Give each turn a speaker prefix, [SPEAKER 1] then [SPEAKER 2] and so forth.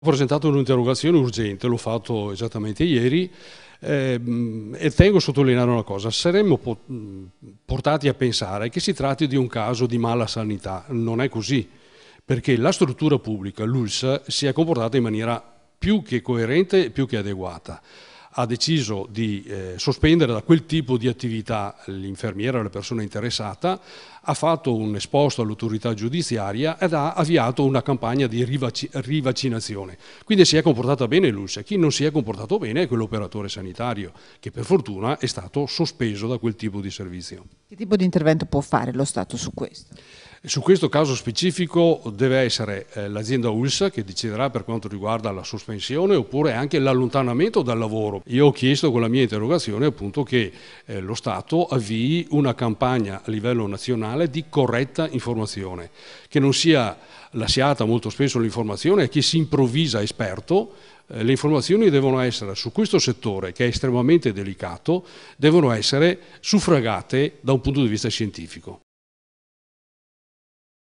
[SPEAKER 1] Ho presentato un'interrogazione urgente, l'ho fatto esattamente ieri ehm, e tengo a sottolineare una cosa, saremmo portati a pensare che si tratti di un caso di mala sanità, non è così, perché la struttura pubblica, l'ULS, si è comportata in maniera più che coerente e più che adeguata ha deciso di eh, sospendere da quel tipo di attività l'infermiera, la persona interessata, ha fatto un esposto all'autorità giudiziaria ed ha avviato una campagna di rivac rivaccinazione. Quindi si è comportata bene l'USCE, chi non si è comportato bene è quell'operatore sanitario che per fortuna è stato sospeso da quel tipo di servizio. Che tipo di intervento può fare lo Stato su questo? Su questo caso specifico deve essere eh, l'azienda Ulsa che deciderà per quanto riguarda la sospensione oppure anche l'allontanamento dal lavoro. Io ho chiesto con la mia interrogazione appunto che eh, lo Stato avvii una campagna a livello nazionale di corretta informazione, che non sia lasciata molto spesso l'informazione a chi si improvvisa esperto eh, le informazioni devono essere su questo settore che è estremamente delicato, devono essere suffragate da un punto di vista scientifico.